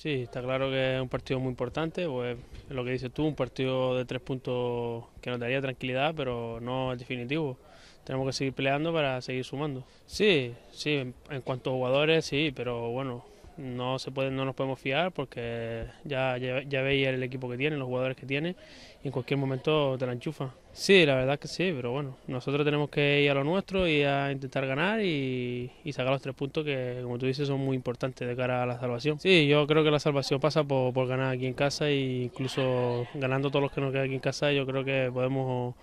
Sí, está claro que es un partido muy importante, pues lo que dices tú, un partido de tres puntos que nos daría tranquilidad, pero no es definitivo. Tenemos que seguir peleando para seguir sumando. Sí, sí, en, en cuanto a jugadores, sí, pero bueno, no se puede, no nos podemos fiar porque ya, ya, veis el equipo que tiene, los jugadores que tiene y en cualquier momento te la enchufa. Sí, la verdad que sí, pero bueno, nosotros tenemos que ir a lo nuestro y a intentar ganar y, sacar los tres puntos que, como tú dices, son muy importantes de cara a la salvación. Sí, yo creo que la salvación pasa por, ganar aquí en casa e incluso ganando todos los que nos quedan aquí en casa, yo creo que podemos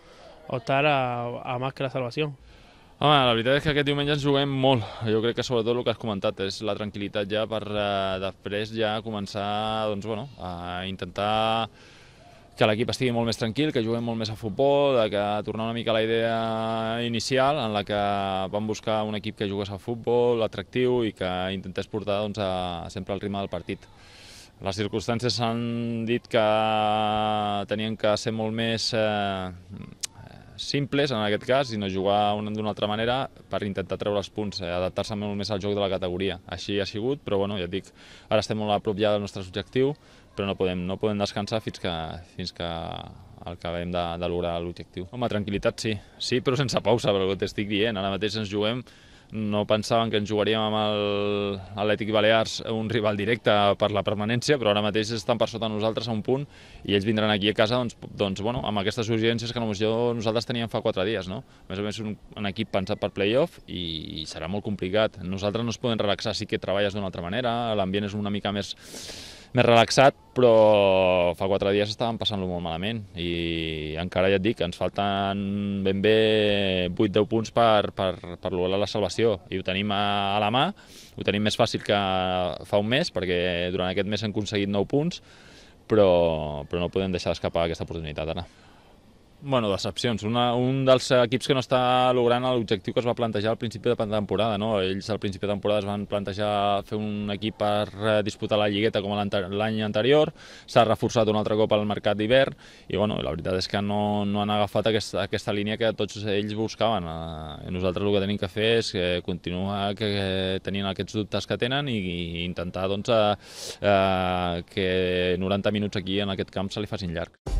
optar a más que la salvación. Home, la veritat és que aquest diumenge ens juguem molt. Jo crec que sobretot el que has comentat és la tranquil·litat ja per eh, després ja començar doncs, bueno, a intentar que l'equip estigui molt més tranquil, que juguem molt més a futbol, de que tornar una mica a la idea inicial en la que vam buscar un equip que jugués a futbol, atractiu i que intentés portar doncs, a, sempre al ritme del partit. Les circumstàncies han dit que tenien que ser molt més eh, simples, en aquest cas, sinó jugar d'una altra manera per intentar treure els punts, eh, adaptar-se molt més al joc de la categoria. Així ha sigut, però bueno, ja et dic, ara estem molt a prop ja del nostre objectiu, però no podem, no podem descansar fins que, fins que acabem de, de lograr l'objectiu. Home, tranquil·litat sí, sí, però sense pausa, però t'estic dient, ara mateix ens juguem no pensaven que ens jugaríem amb l'Atlètic Balears un rival directe per la permanència, però ara mateix estan per sota nosaltres a un punt i ells vindran aquí a casa doncs, doncs, bueno, amb aquestes urgències que potser nosaltres teníem fa quatre dies. No? A més a més, un, un equip pensat per playoff i, i serà molt complicat. Nosaltres no es podem relaxar, sí que treballes d'una altra manera, l'ambient és una mica més més relaxat, però fa quatre dies estàvem passant-lo molt malament i encara ja et dic, ens falten ben bé 8-10 punts per, per, per lograr la salvació i ho tenim a, a la mà, ho tenim més fàcil que fa un mes perquè durant aquest mes hem aconseguit 9 punts però, però no podem deixar d'escapar aquesta oportunitat ara. Bueno, decepcions. Una, un dels equips que no està logrant l'objectiu que es va plantejar al principi de temporada. No? Ells al principi de temporada es van plantejar fer un equip per eh, disputar la Lligueta com l'any anterior, s'ha reforçat un altre cop al mercat d'hivern i bueno, la veritat és que no, no han agafat aquesta, aquesta línia que tots ells buscaven. Eh, nosaltres el que tenim que fer és eh, continuar que, que tenint aquests dubtes que tenen i, i intentar doncs, eh, a, que 90 minuts aquí en aquest camp se li facin llarg.